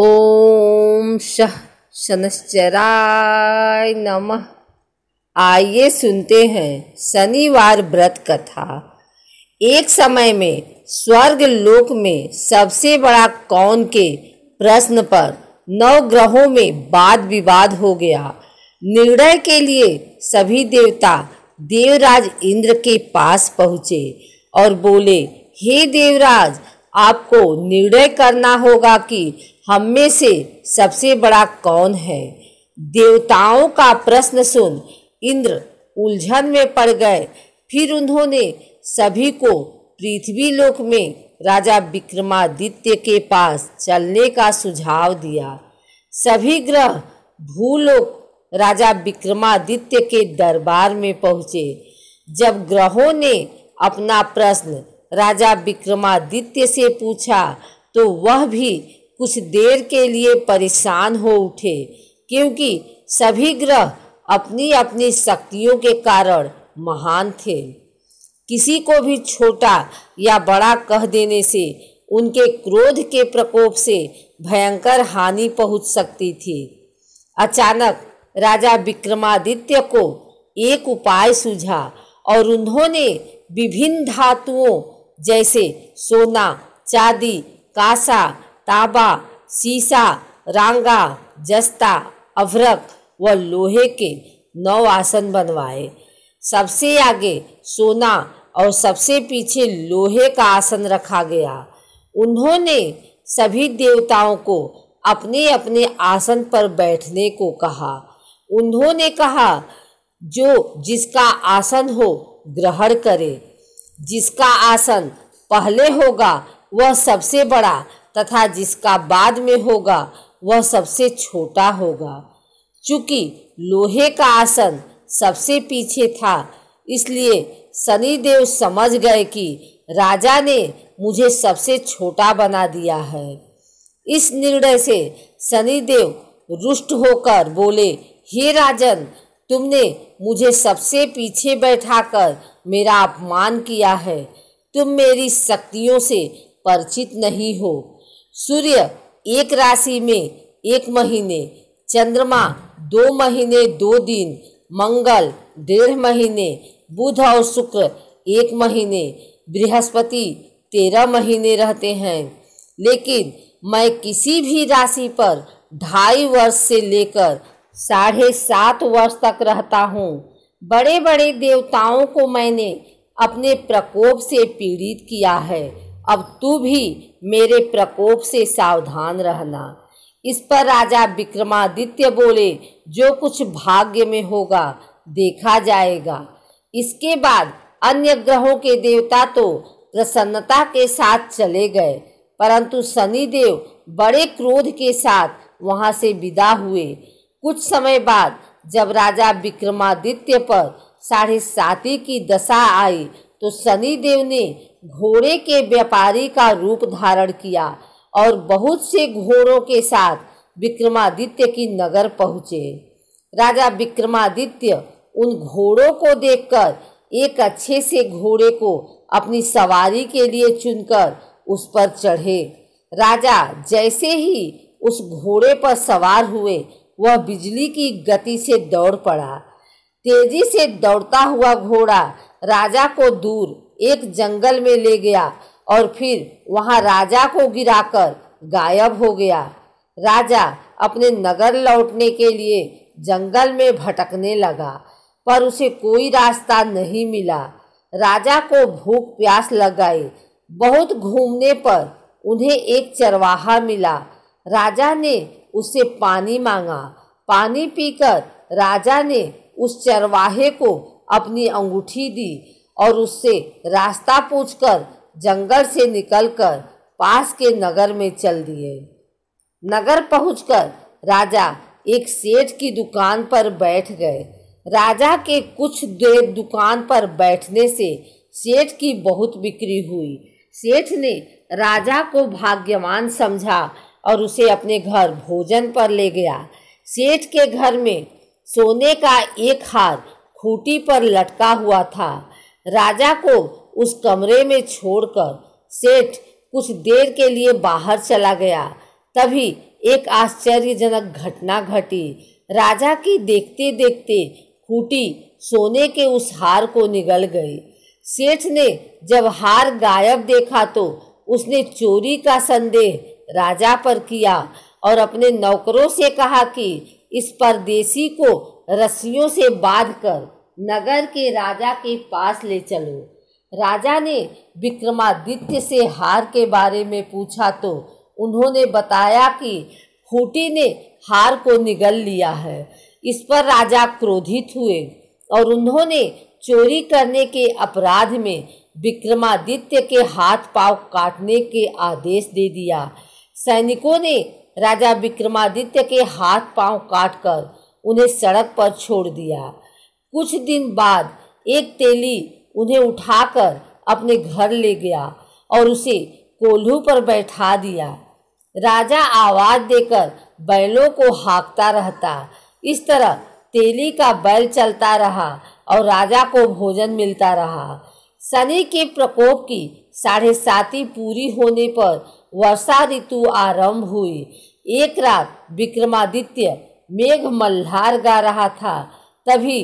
ओम शह शनश्चराय नमः आइए सुनते हैं शनिवार व्रत कथा एक समय में स्वर्ग लोक में सबसे बड़ा कौन के प्रश्न पर नौ ग्रहों में वाद विवाद हो गया निर्णय के लिए सभी देवता देवराज इंद्र के पास पहुँचे और बोले हे देवराज आपको निर्णय करना होगा कि हम में से सबसे बड़ा कौन है देवताओं का प्रश्न सुन इंद्र उलझन में पड़ गए फिर उन्होंने सभी को पृथ्वी लोक में राजा विक्रमादित्य के पास चलने का सुझाव दिया सभी ग्रह भूलोक राजा विक्रमादित्य के दरबार में पहुँचे जब ग्रहों ने अपना प्रश्न राजा विक्रमादित्य से पूछा तो वह भी कुछ देर के लिए परेशान हो उठे क्योंकि सभी ग्रह अपनी अपनी शक्तियों के कारण महान थे किसी को भी छोटा या बड़ा कह देने से उनके क्रोध के प्रकोप से भयंकर हानि पहुंच सकती थी अचानक राजा विक्रमादित्य को एक उपाय सूझा और उन्होंने विभिन्न धातुओं जैसे सोना चांदी कासा ताबा सीसा रांगा जस्ता अभ्रक व लोहे के नौ आसन बनवाए सबसे आगे सोना और सबसे पीछे लोहे का आसन रखा गया उन्होंने सभी देवताओं को अपने अपने आसन पर बैठने को कहा उन्होंने कहा जो जिसका आसन हो ग्रहण करे जिसका आसन पहले होगा वह सबसे बड़ा तथा जिसका बाद में होगा वह सबसे छोटा होगा चूँकि लोहे का आसन सबसे पीछे था इसलिए शनिदेव समझ गए कि राजा ने मुझे सबसे छोटा बना दिया है इस निर्णय से शनिदेव रुष्ट होकर बोले हे राजन तुमने मुझे सबसे पीछे बैठाकर मेरा अपमान किया है तुम मेरी शक्तियों से परिचित नहीं हो सूर्य एक राशि में एक महीने चंद्रमा दो महीने दो दिन मंगल डेढ़ महीने बुध और शुक्र एक महीने बृहस्पति तेरह महीने रहते हैं लेकिन मैं किसी भी राशि पर ढाई वर्ष से लेकर साढ़े सात वर्ष तक रहता हूँ बड़े बड़े देवताओं को मैंने अपने प्रकोप से पीड़ित किया है अब तू भी मेरे प्रकोप से सावधान रहना इस पर राजा विक्रमादित्य बोले जो कुछ भाग्य में होगा देखा जाएगा इसके बाद अन्य ग्रहों के देवता तो प्रसन्नता के साथ चले गए परंतु शनिदेव बड़े क्रोध के साथ वहां से विदा हुए कुछ समय बाद जब राजा विक्रमादित्य पर साढ़े साती की दशा आई तो शनिदेव ने घोड़े के व्यापारी का रूप धारण किया और बहुत से घोड़ों के साथ विक्रमादित्य की नगर पहुँचे राजा विक्रमादित्य उन घोड़ों को देखकर एक अच्छे से घोड़े को अपनी सवारी के लिए चुनकर उस पर चढ़े राजा जैसे ही उस घोड़े पर सवार हुए वह बिजली की गति से दौड़ पड़ा तेजी से दौड़ता हुआ घोड़ा राजा को दूर एक जंगल में ले गया और फिर वहाँ राजा को गिराकर गायब हो गया राजा अपने नगर लौटने के लिए जंगल में भटकने लगा पर उसे कोई रास्ता नहीं मिला राजा को भूख प्यास लगाई बहुत घूमने पर उन्हें एक चरवाहा मिला राजा ने उससे पानी मांगा पानी पीकर राजा ने उस चरवाहे को अपनी अंगूठी दी और उससे रास्ता पूछकर जंगल से निकलकर पास के नगर में चल दिए नगर पहुंचकर राजा एक सेठ की दुकान पर बैठ गए राजा के कुछ देर दुकान पर बैठने से सेठ की बहुत बिक्री हुई सेठ ने राजा को भाग्यवान समझा और उसे अपने घर भोजन पर ले गया सेठ के घर में सोने का एक हार खूटी पर लटका हुआ था राजा को उस कमरे में छोड़कर सेठ कुछ देर के लिए बाहर चला गया तभी एक आश्चर्यजनक घटना घटी राजा की देखते देखते खूटी सोने के उस हार को निगल गई सेठ ने जब हार गायब देखा तो उसने चोरी का संदेह राजा पर किया और अपने नौकरों से कहा कि इस परदेसी को रस्सियों से बांधकर नगर के राजा के पास ले चलो राजा ने विक्रमादित्य से हार के बारे में पूछा तो उन्होंने बताया कि फूटी ने हार को निगल लिया है इस पर राजा क्रोधित हुए और उन्होंने चोरी करने के अपराध में विक्रमादित्य के हाथ पाव काटने के आदेश दे दिया सैनिकों ने राजा विक्रमादित्य के हाथ पांव काटकर उन्हें सड़क पर छोड़ दिया कुछ दिन बाद एक तेली उन्हें उठाकर अपने घर ले गया और उसे कोल्हू पर बैठा दिया राजा आवाज देकर बैलों को हाँकता रहता इस तरह तेली का बैल चलता रहा और राजा को भोजन मिलता रहा शनि के प्रकोप की साढ़े साती पूरी होने पर वर्षा ऋतु आरंभ हुई एक रात विक्रमादित्य मेघ मल्हार गा रहा था तभी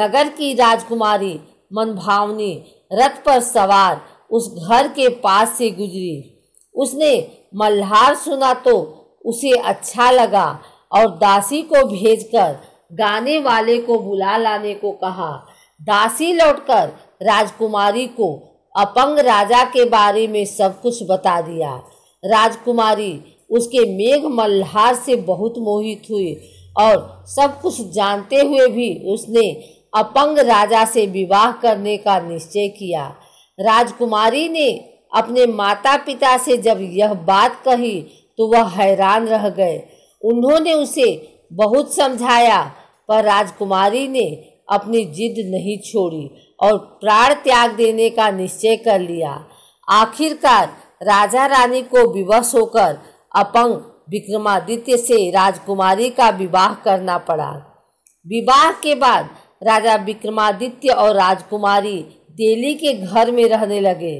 नगर की राजकुमारी मनभावनी रथ पर सवार उस घर के पास से गुजरी उसने मल्हार सुना तो उसे अच्छा लगा और दासी को भेजकर गाने वाले को बुला लाने को कहा दासी लौटकर राजकुमारी को अपंग राजा के बारे में सब कुछ बता दिया राजकुमारी उसके मेघ मल्हार से बहुत मोहित हुई और सब कुछ जानते हुए भी उसने अपंग राजा से विवाह करने का निश्चय किया राजकुमारी ने अपने माता पिता से जब यह बात कही तो वह हैरान रह गए उन्होंने उसे बहुत समझाया पर राजकुमारी ने अपनी जिद नहीं छोड़ी और प्राण त्याग देने का निश्चय कर लिया आखिरकार राजा रानी को विवश होकर अपंग विक्रमादित्य से राजकुमारी का विवाह करना पड़ा विवाह के बाद राजा विक्रमादित्य और राजकुमारी दिल्ली के घर में रहने लगे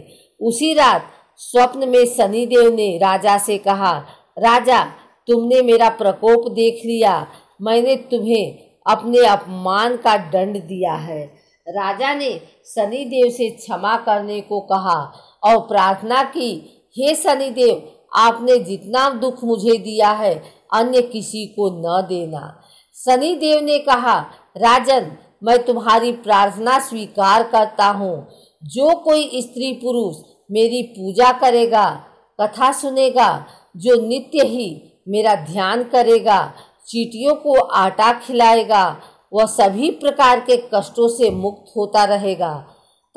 उसी रात स्वप्न में शनिदेव ने राजा से कहा राजा तुमने मेरा प्रकोप देख लिया मैंने तुम्हें अपने अपमान का दंड दिया है राजा ने शनिदेव से क्षमा करने को कहा और प्रार्थना की हे शनिदेव आपने जितना दुख मुझे दिया है अन्य किसी को न देना शनि देव ने कहा राजन मैं तुम्हारी प्रार्थना स्वीकार करता हूँ जो कोई स्त्री पुरुष मेरी पूजा करेगा कथा सुनेगा जो नित्य ही मेरा ध्यान करेगा चीटियों को आटा खिलाएगा वह सभी प्रकार के कष्टों से मुक्त होता रहेगा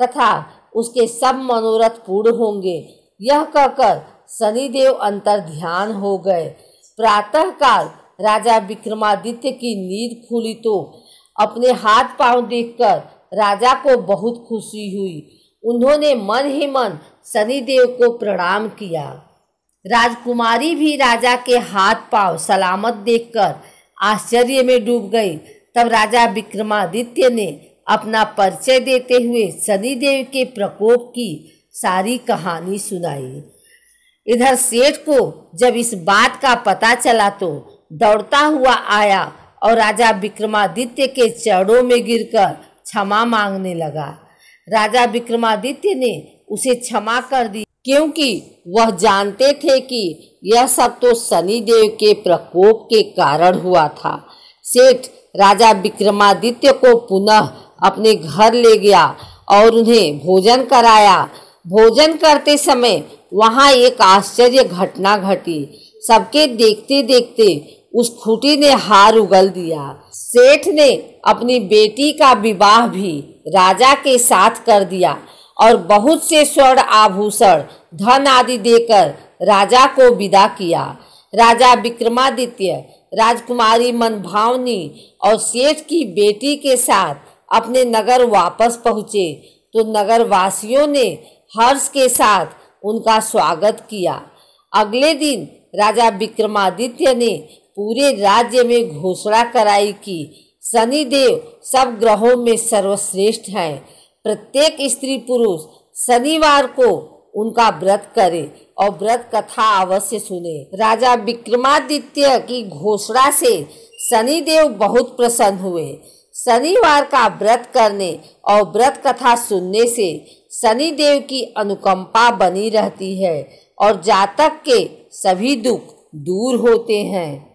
तथा उसके सब मनोरथ पूर्ण होंगे यह कहकर शनिदेव अंतर ध्यान हो गए प्रातःकाल राजा विक्रमादित्य की नींद खुली तो अपने हाथ पांव देखकर राजा को बहुत खुशी हुई उन्होंने मन ही मन शनिदेव को प्रणाम किया राजकुमारी भी राजा के हाथ पांव सलामत देखकर आश्चर्य में डूब गई तब राजा विक्रमादित्य ने अपना परिचय देते हुए शनिदेव के प्रकोप की सारी कहानी सुनाई इधर सेठ को जब इस बात का पता चला तो दौड़ता हुआ आया और राजा विक्रमादित्य के चरणों में गिरकर क्षमा मांगने लगा राजा विक्रमादित्य ने उसे क्षमा कर दी क्योंकि वह जानते थे कि यह सब तो शनिदेव के प्रकोप के कारण हुआ था सेठ राजा विक्रमादित्य को पुनः अपने घर ले गया और उन्हें भोजन कराया भोजन करते समय वहाँ एक आश्चर्य घटना घटी सबके देखते देखते उस खूटी ने हार उगल दिया सेठ ने अपनी बेटी का विवाह भी राजा के साथ कर दिया और बहुत से स्वर्ण आभूषण धन आदि देकर राजा को विदा किया राजा विक्रमादित्य राजकुमारी मनभावनी और सेठ की बेटी के साथ अपने नगर वापस पहुँचे तो नगरवासियों ने हर्ष के साथ उनका स्वागत किया अगले दिन राजा विक्रमादित्य ने पूरे राज्य में घोषणा कराई कि शनिदेव सब ग्रहों में सर्वश्रेष्ठ हैं प्रत्येक स्त्री पुरुष शनिवार को उनका व्रत करे और व्रत कथा अवश्य सुने राजा विक्रमादित्य की घोषणा से शनिदेव बहुत प्रसन्न हुए शनिवार का व्रत करने और व्रत कथा सुनने से शनि देव की अनुकंपा बनी रहती है और जातक के सभी दुख दूर होते हैं